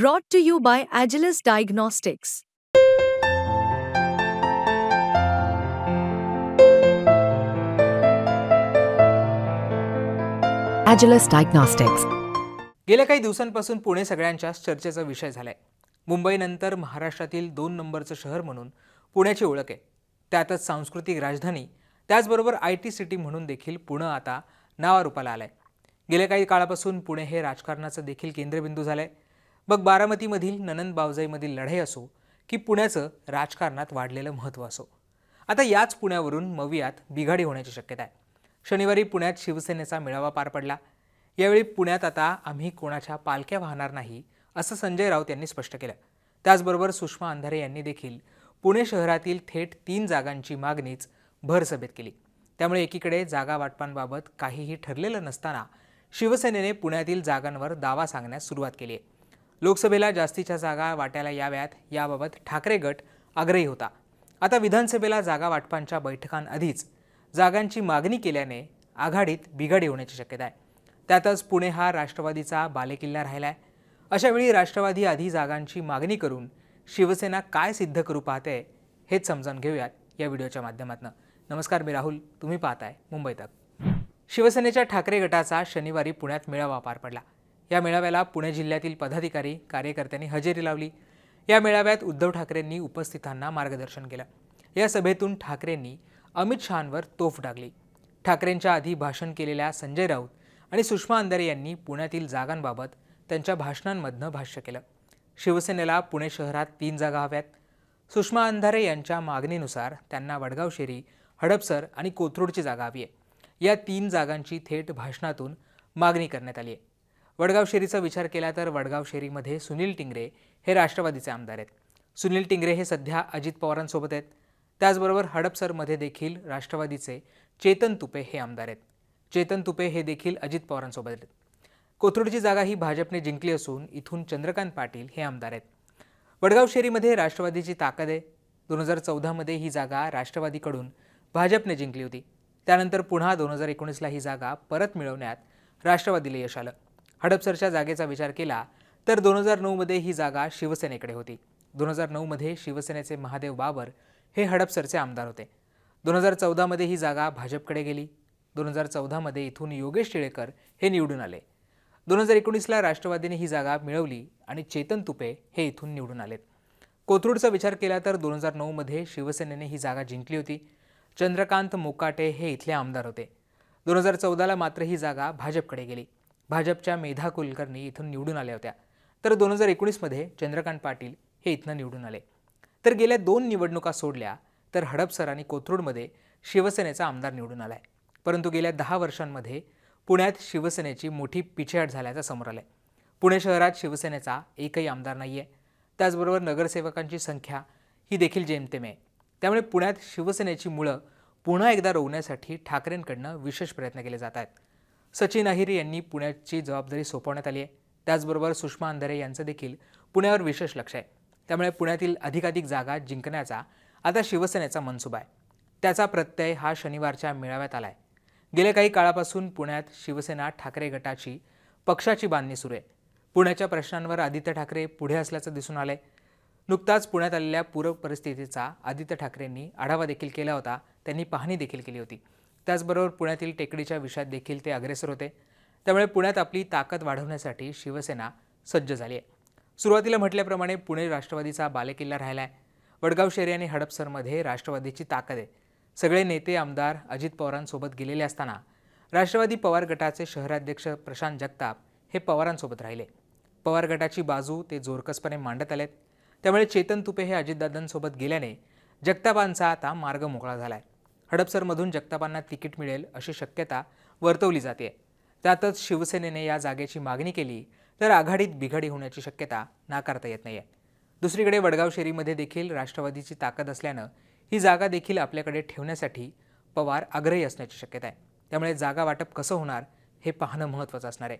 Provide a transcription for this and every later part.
brought to you by Agilis Diagnostics. Agilis Diagnostics. गेल्या काही दिवसांपासून पुणे सगळ्यांच्या चर्चेचा विषय झालाय मुंबईनंतर महाराष्ट्रातील दोन नंबरचं शहर म्हणून पुण्याची ओळख आहे त्यातच सांस्कृतिक राजधानी त्याचबरोबर आय टी सिटी म्हणून देखील पुणे आता नावारूपाला आलंय गेल्या काही काळापासून पुणे हे राजकारणाचं देखील केंद्रबिंदू झालं आहे मग बारामतीमधील ननंद बावजाईमधील लढाई असो की पुण्याचं राजकारणात वाढलेलं महत्त्व असो आता याच पुण्यावरून मवियात बिघाडी होण्याची शक्यता आहे शनिवारी पुण्यात शिवसेनेचा मेळावा पार पडला यावेळी पुण्यात आता आम्ही कोणाच्या पालख्या वाहणार नाही असं संजय राऊत यांनी स्पष्ट केलं त्याचबरोबर सुषमा अंधारे यांनी देखील पुणे शहरातील थेट तीन जागांची मागणीच भरसभेत केली त्यामुळे एकीकडे जागा वाटपांबाबत काहीही ठरलेलं नसताना शिवसेनेने पुण्यातील जागांवर दावा सांगण्यास सुरुवात केली आहे लोकसभेला जास्तीच्या जागा वाट्याला याव्यात याबाबत ठाकरे गट आग्रही होता आता विधानसभेला जागा वाटपांच्या बैठकांआधीच जागांची मागणी केल्याने आघाडीत बिघाडी होण्याची शक्यता आहे त्यातच पुणे हा राष्ट्रवादीचा बालेकिल्ला राहिला आहे अशावेळी राष्ट्रवादी आधी जागांची मागणी करून शिवसेना काय सिद्ध करू पाहते हेच समजावून घेऊयात या व्हिडिओच्या माध्यमातून नमस्कार मी राहुल तुम्ही पाहताय मुंबई शिवसेनेच्या ठाकरे गटाचा शनिवारी पुण्यात मेळावा पार पडला या मेळाव्याला पुणे जिल्ह्यातील पदाधिकारी कार्यकर्त्यांनी हजेरी लावली या मेळाव्यात उद्धव ठाकरेंनी उपस्थितांना मार्गदर्शन केलं या सभेतून ठाकरेंनी अमित शहांवर तोफ डागली ठाकरेंच्या आधी भाषण केलेल्या संजय राऊत आणि सुषमा अंधारे यांनी पुण्यातील जागांबाबत त्यांच्या भाषणांमधनं भाष्य केलं शिवसेनेला पुणे शहरात तीन जागा हव्यात सुषमा अंधारे यांच्या मागणीनुसार त्यांना वडगावशेरी हडपसर आणि कोथरूडची जागा हवी आहे या तीन जागांची थेट भाषणातून मागणी करण्यात आली आहे वडगाव शेरीचा विचार केला तर वडगाव शेरीमध्ये सुनील टिंगरे हे राष्ट्रवादीचे आमदार आहेत सुनील टिंगरे हे सध्या अजित पवारांसोबत आहेत त्याचबरोबर हडपसरमध्ये देखील राष्ट्रवादीचे चेतन तुपे हे आमदार आहेत चेतन तुपे हे देखील अजित पवारांसोबत आहेत कोथरूडची जागा ही भाजपने जिंकली असून इथून चंद्रकांत पाटील हे आमदार आहेत वडगाव शेरीमध्ये राष्ट्रवादीची ताकद आहे दोन हजार चौदामध्ये ही जागा राष्ट्रवादीकडून भाजपने जिंकली होती त्यानंतर पुन्हा दोन हजार एकोणीसला ही जागा परत मिळवण्यात राष्ट्रवादीला यश आलं हडपसरच्या जागेचा विचार केला तर दोन हजार नऊमध्ये ही जागा शिवसेनेकडे होती दोन हजार नऊमध्ये शिवसेनेचे महादेव बाबर हे हडपसरचे आमदार होते दोन हजार चौदामध्ये ही जागा भाजपकडे गेली दोन हजार चौदामध्ये इथून योगेश टिळेकर हे निवडून आले दोन हजार एकोणीसला राष्ट्रवादीने ही जागा मिळवली आणि चेतन तुपे हे इथून निवडून आलेत कोथरूडचा विचार केला तर दोन हजार नऊमध्ये शिवसेनेने ही जागा जिंकली होती चंद्रकांत मोकाटे हे इथले आमदार होते दोन हजार चौदाला मात्र ही जागा भाजपकडे गेली भाजपच्या मेधा कुलकर्णी इथून निवडून आल्या होत्या तर दोन हजार एकोणीसमध्ये चंद्रकांत पाटील हे इथनं निवडून आले तर गेल्या दोन निवडणुका सोडल्या तर हडपसर आणि कोथरूडमध्ये शिवसेनेचा आमदार निवडून आला आहे परंतु गेल्या दहा वर्षांमध्ये पुण्यात शिवसेनेची मोठी पिछेहाट झाल्याचं समोर आलं पुणे शहरात शिवसेनेचा एकही आमदार नाही आहे त्याचबरोबर नगरसेवकांची संख्या ही देखील जेमतेम आहे त्यामुळे पुण्यात शिवसेनेची मुळं पुन्हा एकदा रोवण्यासाठी ठाकरेंकडनं विशेष प्रयत्न केले जात आहेत सचिन अहिरे यांनी पुण्याची जबाबदारी सोपवण्यात आली आहे त्याचबरोबर सुषमा अंधारे यांचं देखील पुण्यावर विशेष लक्ष आहे त्यामुळे पुण्यातील अधिकाधिक जागा जिंकण्याचा आता शिवसेनेचा मनसुबा आहे त्याचा प्रत्यय हा शनिवारच्या मेळाव्यात आला आहे गेल्या काही काळापासून पुण्यात शिवसेना ठाकरे गटाची पक्षाची बांधणी सुरू आहे पुण्याच्या प्रश्नांवर आदित्य ठाकरे पुढे असल्याचं दिसून आलंय नुकताच पुण्यात आलेल्या पूरक परिस्थितीचा आदित्य ठाकरेंनी आढावा देखील केला होता त्यांनी पाहणी देखील केली होती त्याचबरोबर पुण्यातील टेकडीच्या विषयात देखील ते अग्रेसर होते त्यामुळे पुण्यात आपली ताकद वाढवण्यासाठी शिवसेना सज्ज झाली आहे सुरुवातीला म्हटल्याप्रमाणे पुणे राष्ट्रवादीचा बालेकिल्ला राहिला आहे वडगाव शेरी आणि हडपसरमध्ये राष्ट्रवादीची ताकद आहे सगळे नेते आमदार अजित पवारांसोबत गेलेले असताना राष्ट्रवादी पवार गटाचे शहराध्यक्ष प्रशांत जगताप हे पवारांसोबत राहिले पवार गटाची बाजू ते जोरकसपणे मांडत आलेत त्यामुळे चेतन तुपे हे अजितदादांसोबत गेल्याने जगतापांचा आता मार्ग मोकळा झाला आहे हडपसरमधून जगतापांना तिकीट मिळेल अशी शक्यता वर्तवली जाते त्यातच शिवसेनेने या जागेची मागणी केली तर आघाडीत बिघाडी होण्याची शक्यता नाकारता येत नाही आहे दुसरीकडे वडगाव शेरीमध्ये देखील राष्ट्रवादीची ताकद असल्यानं ही जागा देखील आपल्याकडे ठेवण्यासाठी पवार आग्रही असण्याची शक्यता आहे त्यामुळे जागा वाटप कसं होणार हे पाहणं महत्त्वाचं असणार आहे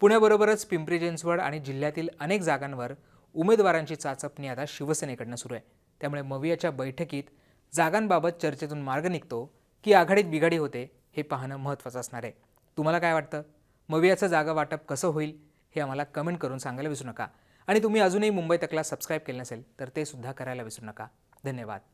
पुण्याबरोबरच पिंपरी चिंचवड आणि जिल्ह्यातील अनेक जागांवर उमेदवारांची चाचपणी आता शिवसेनेकडनं सुरू आहे त्यामुळे मवियाच्या बैठकीत जागांबाबत चर्चेतून मार्ग निघतो की आघाडीत बिघाडी होते हे पाहणं महत्त्वाचं असणार आहे तुम्हाला काय वाटतं मवियाचं जागा वाटप कसं होईल हे आम्हाला कमेंट करून सांगायला विसरू नका आणि तुम्ही अजूनही मुंबई तकला सबस्क्राईब केलं नसेल तर ते सुद्धा करायला विसरू नका धन्यवाद